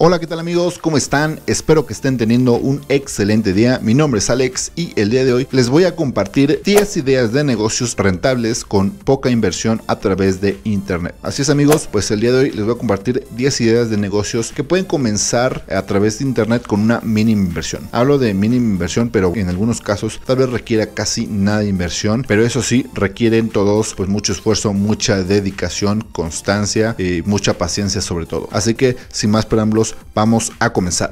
Hola, ¿qué tal amigos? ¿Cómo están? Espero que estén teniendo un excelente día. Mi nombre es Alex y el día de hoy les voy a compartir 10 ideas de negocios rentables con poca inversión a través de Internet. Así es amigos, pues el día de hoy les voy a compartir 10 ideas de negocios que pueden comenzar a través de Internet con una mínima inversión. Hablo de mínima inversión, pero en algunos casos tal vez requiera casi nada de inversión, pero eso sí, requieren todos pues mucho esfuerzo, mucha dedicación, constancia y mucha paciencia sobre todo. Así que sin más preámbulos, vamos a comenzar.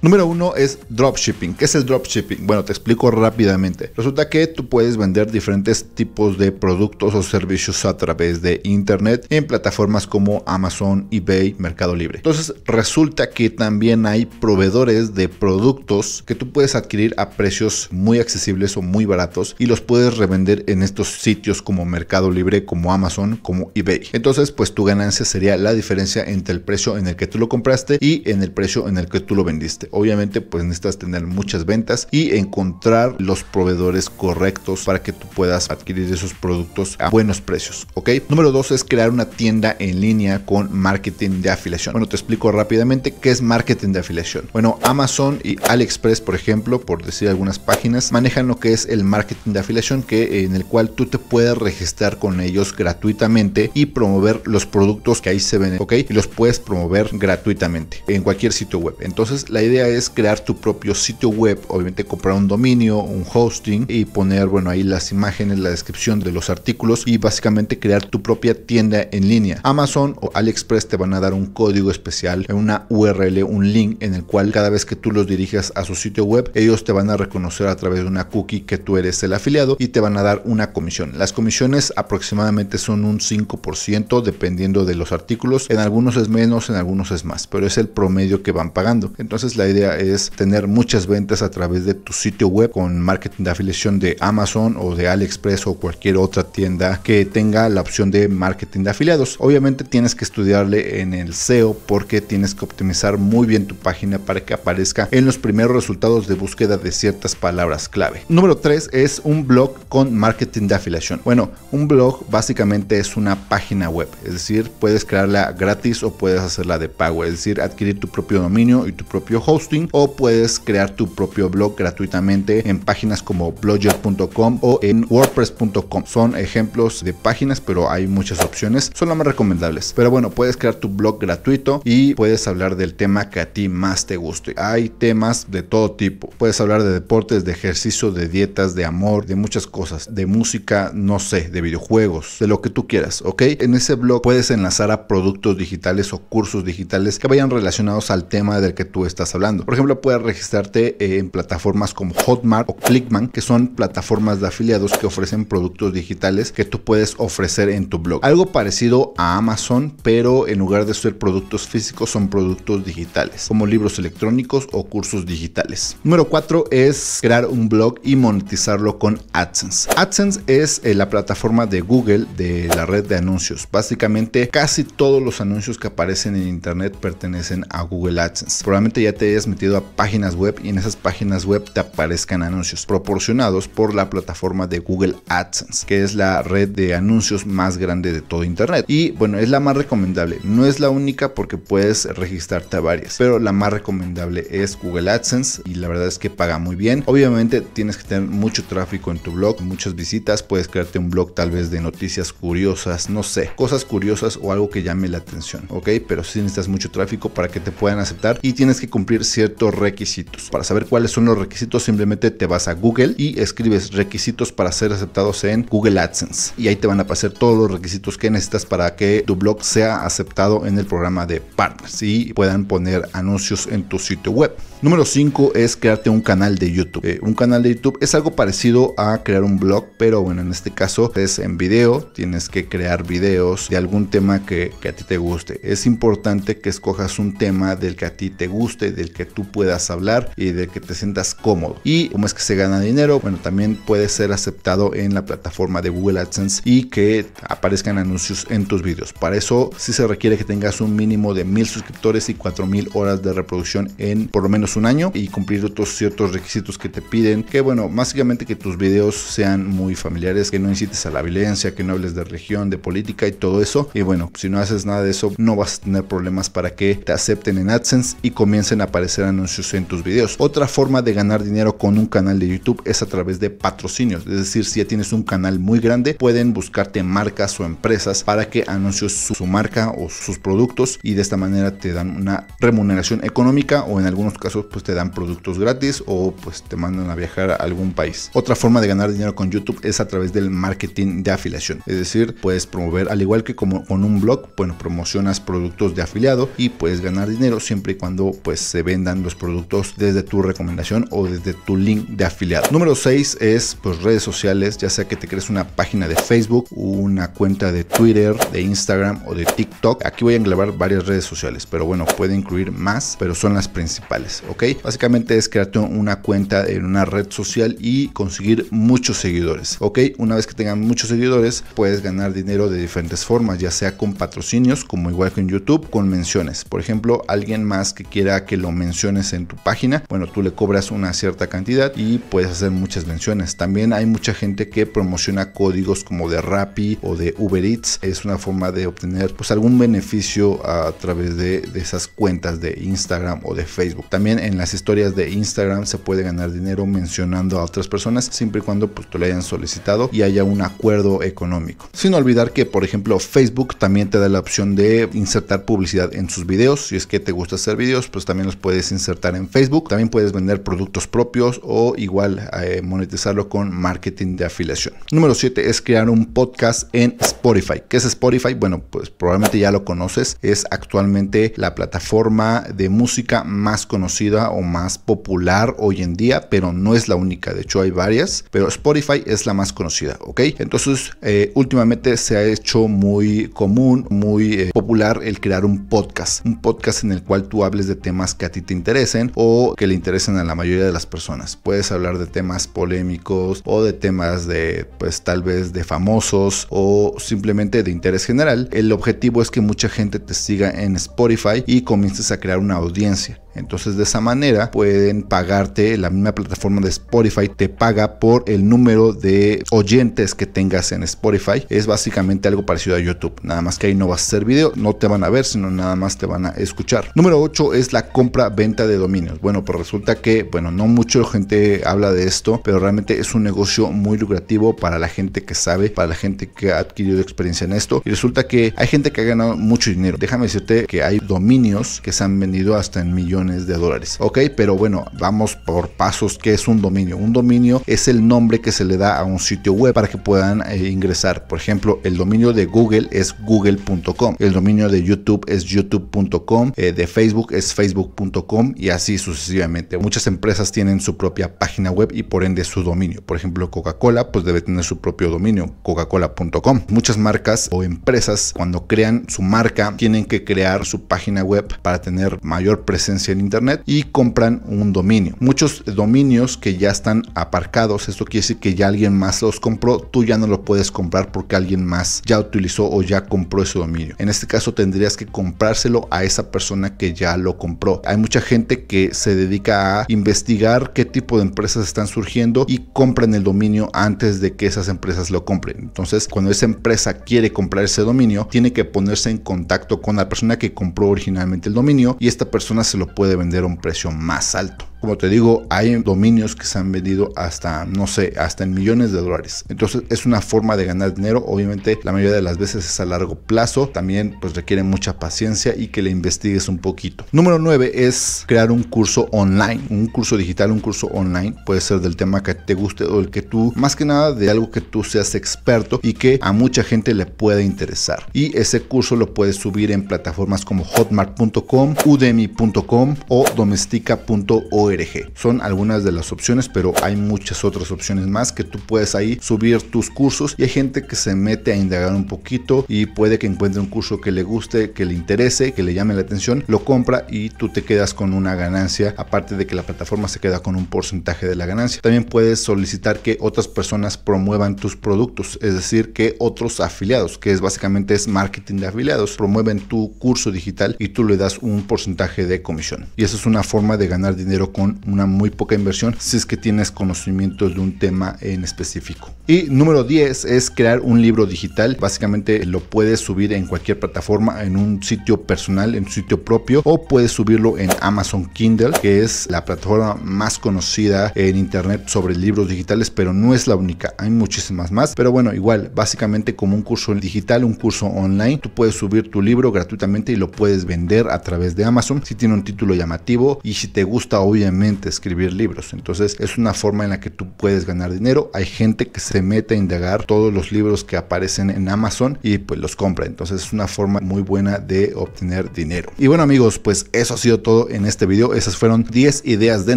Número uno es dropshipping. ¿Qué es el dropshipping? Bueno, te explico rápidamente. Resulta que tú puedes vender diferentes tipos de productos o servicios a través de internet en plataformas como Amazon, eBay, Mercado Libre. Entonces, resulta que también hay proveedores de productos que tú puedes adquirir a precios muy accesibles o muy baratos y los puedes revender en estos sitios como Mercado Libre, como Amazon, como eBay. Entonces, pues tu ganancia sería la diferencia entre el precio en el que tú lo compraste y en el precio en el que tú lo vendiste. Obviamente pues necesitas tener muchas ventas y encontrar los proveedores correctos para que tú puedas adquirir esos productos a buenos precios, ¿ok? Número dos es crear una tienda en línea con marketing de afiliación. Bueno, te explico rápidamente qué es marketing de afiliación. Bueno, Amazon y AliExpress, por ejemplo, por decir algunas páginas, manejan lo que es el marketing de afiliación que en el cual tú te puedes registrar con ellos gratuitamente y promover los productos que ahí se venden, ¿ok? Y los puedes promover gratuitamente en cualquier sitio web. Entonces, la idea es crear tu propio sitio web, obviamente comprar un dominio, un hosting y poner, bueno, ahí las imágenes, la descripción de los artículos y básicamente crear tu propia tienda en línea. Amazon o AliExpress te van a dar un código especial, una URL, un link en el cual cada vez que tú los dirijas a su sitio web, ellos te van a reconocer a través de una cookie que tú eres el afiliado y te van a dar una comisión. Las comisiones aproximadamente son un 5% dependiendo de los artículos. En algunos es menos, en algunos es más, pero es el promedio que van pagando. Entonces la idea es tener muchas ventas a través de tu sitio web con marketing de afiliación de Amazon o de AliExpress o cualquier otra tienda que tenga la opción de marketing de afiliados. Obviamente tienes que estudiarle en el SEO porque tienes que optimizar muy bien tu página para que aparezca en los primeros resultados de búsqueda de ciertas palabras clave. Número 3 es un blog con marketing de afiliación. Bueno, un blog básicamente es una página web, es decir, puedes crearla gratis o puedes hacerla de pago, es decir, adquirir tu propio dominio y tu propio host o puedes crear tu propio blog gratuitamente en páginas como blogger.com o en wordpress.com. Son ejemplos de páginas, pero hay muchas opciones, son las más recomendables. Pero bueno, puedes crear tu blog gratuito y puedes hablar del tema que a ti más te guste. Hay temas de todo tipo. Puedes hablar de deportes, de ejercicio, de dietas, de amor, de muchas cosas, de música, no sé, de videojuegos, de lo que tú quieras, ¿ok? En ese blog puedes enlazar a productos digitales o cursos digitales que vayan relacionados al tema del que tú estás hablando por ejemplo, puedes registrarte eh, en plataformas como Hotmart o Clickman, que son plataformas de afiliados que ofrecen productos digitales que tú puedes ofrecer en tu blog. Algo parecido a Amazon, pero en lugar de ser productos físicos, son productos digitales, como libros electrónicos o cursos digitales. Número cuatro es crear un blog y monetizarlo con AdSense. AdSense es eh, la plataforma de Google de la red de anuncios. Básicamente, casi todos los anuncios que aparecen en Internet pertenecen a Google AdSense. Probablemente ya te metido a páginas web y en esas páginas web te aparezcan anuncios proporcionados por la plataforma de Google AdSense, que es la red de anuncios más grande de todo Internet. Y bueno, es la más recomendable. No es la única porque puedes registrarte a varias, pero la más recomendable es Google AdSense y la verdad es que paga muy bien. Obviamente tienes que tener mucho tráfico en tu blog, muchas visitas, puedes crearte un blog tal vez de noticias curiosas, no sé, cosas curiosas o algo que llame la atención, ¿ok? Pero si necesitas mucho tráfico para que te puedan aceptar y tienes que cumplir ciertos requisitos. Para saber cuáles son los requisitos, simplemente te vas a Google y escribes requisitos para ser aceptados en Google AdSense. Y ahí te van a pasar todos los requisitos que necesitas para que tu blog sea aceptado en el programa de partners y puedan poner anuncios en tu sitio web. Número 5 es crearte un canal de YouTube. Eh, un canal de YouTube es algo parecido a crear un blog, pero bueno, en este caso es en video, tienes que crear videos de algún tema que, que a ti te guste. Es importante que escojas un tema del que a ti te guste, del que que tú puedas hablar y de que te sientas cómodo. Y como es que se gana dinero, bueno, también puede ser aceptado en la plataforma de Google AdSense y que aparezcan anuncios en tus vídeos. Para eso si se requiere que tengas un mínimo de mil suscriptores y cuatro mil horas de reproducción en por lo menos un año y cumplir otros ciertos requisitos que te piden. Que bueno, básicamente que tus vídeos sean muy familiares, que no incites a la violencia, que no hables de religión, de política y todo eso. Y bueno, si no haces nada de eso, no vas a tener problemas para que te acepten en AdSense y comiencen a aparecer hacer anuncios en tus videos. Otra forma de ganar dinero con un canal de YouTube es a través de patrocinios, es decir, si ya tienes un canal muy grande, pueden buscarte marcas o empresas para que anuncies su, marca o sus productos y de esta manera te dan una remuneración económica o en algunos casos pues te dan productos gratis o pues te mandan a viajar a algún país. Otra forma de ganar dinero con YouTube es a través del marketing de afiliación, es decir, puedes promover al igual que como con un blog, bueno, promocionas productos de afiliado y puedes ganar dinero siempre y cuando pues se vendan los productos desde tu recomendación o desde tu link de afiliado. Número 6 es pues redes sociales, ya sea que te crees una página de Facebook, una cuenta de Twitter, de Instagram o de TikTok. Aquí voy a englobar varias redes sociales, pero bueno, puede incluir más, pero son las principales, ¿ok? Básicamente es crearte una cuenta en una red social y conseguir muchos seguidores, ¿ok? Una vez que tengan muchos seguidores, puedes ganar dinero de diferentes formas, ya sea con patrocinios, como igual que en YouTube, con menciones. Por ejemplo, alguien más que quiera que lo menciones en tu página, bueno, tú le cobras una cierta cantidad y puedes hacer muchas menciones. También hay mucha gente que promociona códigos como de Rappi o de Uber Eats. Es una forma de obtener pues algún beneficio a través de, esas cuentas de Instagram o de Facebook. También en las historias de Instagram se puede ganar dinero mencionando a otras personas siempre y cuando pues, te lo hayan solicitado y haya un acuerdo económico. Sin olvidar que, por ejemplo, Facebook también te da la opción de insertar publicidad en sus videos. Si es que te gusta hacer videos, pues también los puedes puedes insertar en Facebook. También puedes vender productos propios o igual eh, monetizarlo con marketing de afiliación. Número 7 es crear un podcast en Spotify. ¿Qué es Spotify? Bueno, pues probablemente ya lo conoces. Es actualmente la plataforma de música más conocida o más popular hoy en día, pero no es la única. De hecho, hay varias, pero Spotify es la más conocida, ¿ok? Entonces, eh, últimamente se ha hecho muy común, muy eh, popular el crear un podcast. Un podcast en el cual tú hables de temas que a te interesen o que le interesen a la mayoría de las personas. Puedes hablar de temas polémicos o de temas de, pues tal vez de famosos o simplemente de interés general. El objetivo es que mucha gente te siga en Spotify y comiences a crear una audiencia. Entonces de esa manera pueden pagarte, la misma plataforma de Spotify te paga por el número de oyentes que tengas en Spotify. Es básicamente algo parecido a YouTube, nada más que ahí no vas a hacer video, no te van a ver, sino nada más te van a escuchar. Número 8 es la compra-venta de dominios. Bueno, pues resulta que, bueno, no mucha gente habla de esto, pero realmente es un negocio muy lucrativo para la gente que sabe, para la gente que ha adquirido experiencia en esto. Y resulta que hay gente que ha ganado mucho dinero. Déjame decirte que hay dominios que se han vendido hasta en millones de dólares. Ok, pero bueno, vamos por pasos. ¿Qué es un dominio? Un dominio es el nombre que se le da a un sitio web para que puedan eh, ingresar. Por ejemplo, el dominio de Google es google.com, el dominio de YouTube es youtube.com, eh, de Facebook es facebook.com y así sucesivamente. Muchas empresas tienen su propia página web y por ende su dominio. Por ejemplo, Coca-Cola pues debe tener su propio dominio, coca-cola.com. Muchas marcas o empresas cuando crean su marca tienen que crear su página web para tener mayor presencia en internet y compran un dominio. Muchos dominios que ya están aparcados, esto quiere decir que ya alguien más los compró, tú ya no lo puedes comprar porque alguien más ya utilizó o ya compró ese dominio. En este caso tendrías que comprárselo a esa persona que ya lo compró. Hay mucha gente que se dedica a investigar qué tipo de empresas están surgiendo y compran el dominio antes de que esas empresas lo compren. Entonces, cuando esa empresa quiere comprar ese dominio, tiene que ponerse en contacto con la persona que compró originalmente el dominio y esta persona se lo puede vender a un precio más alto. Como te digo, hay dominios que se han vendido hasta, no sé, hasta en millones de dólares. Entonces es una forma de ganar dinero. Obviamente la mayoría de las veces es a largo plazo. También pues requiere mucha paciencia y que le investigues un poquito. Número 9 es crear un curso online. Un curso digital, un curso online. Puede ser del tema que te guste o el que tú, más que nada de algo que tú seas experto y que a mucha gente le pueda interesar. Y ese curso lo puedes subir en plataformas como hotmart.com, udemy.com o domestica.org. Son algunas de las opciones, pero hay muchas otras opciones más que tú puedes ahí subir tus cursos y hay gente que se mete a indagar un poquito y puede que encuentre un curso que le guste, que le interese, que le llame la atención, lo compra y tú te quedas con una ganancia, aparte de que la plataforma se queda con un porcentaje de la ganancia. También puedes solicitar que otras personas promuevan tus productos, es decir, que otros afiliados, que es básicamente es marketing de afiliados, promueven tu curso digital y tú le das un porcentaje de comisión. Y eso es una forma de ganar dinero con una muy poca inversión si es que tienes conocimientos de un tema en específico. Y número 10 es crear un libro digital. Básicamente lo puedes subir en cualquier plataforma, en un sitio personal, en un sitio propio o puedes subirlo en Amazon Kindle, que es la plataforma más conocida en internet sobre libros digitales, pero no es la única. Hay muchísimas más, pero bueno, igual, básicamente como un curso digital, un curso online, tú puedes subir tu libro gratuitamente y lo puedes vender a través de Amazon si tiene un título llamativo y si te gusta obviamente escribir libros. Entonces es una forma en la que tú puedes ganar dinero. Hay gente que se mete a indagar todos los libros que aparecen en Amazon y pues los compra. Entonces es una forma muy buena de obtener dinero. Y bueno amigos, pues eso ha sido todo en este video. Esas fueron 10 ideas de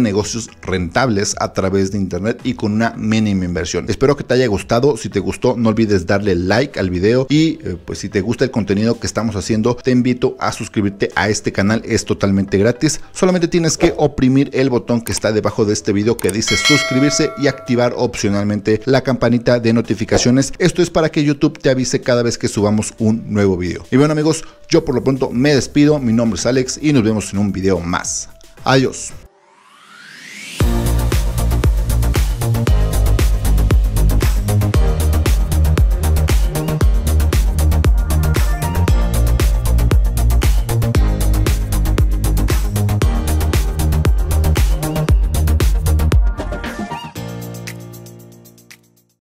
negocios rentables a través de internet y con una mínima inversión. Espero que te haya gustado. Si te gustó, no olvides darle like al video y eh, pues si te gusta el contenido que estamos haciendo, te invito a suscribirte a este canal. Es totalmente gratis. Solamente tienes que oprimir el el botón que está debajo de este video que dice suscribirse y activar opcionalmente la campanita de notificaciones. Esto es para que YouTube te avise cada vez que subamos un nuevo video. Y bueno amigos, yo por lo pronto me despido. Mi nombre es Alex y nos vemos en un video más. Adiós.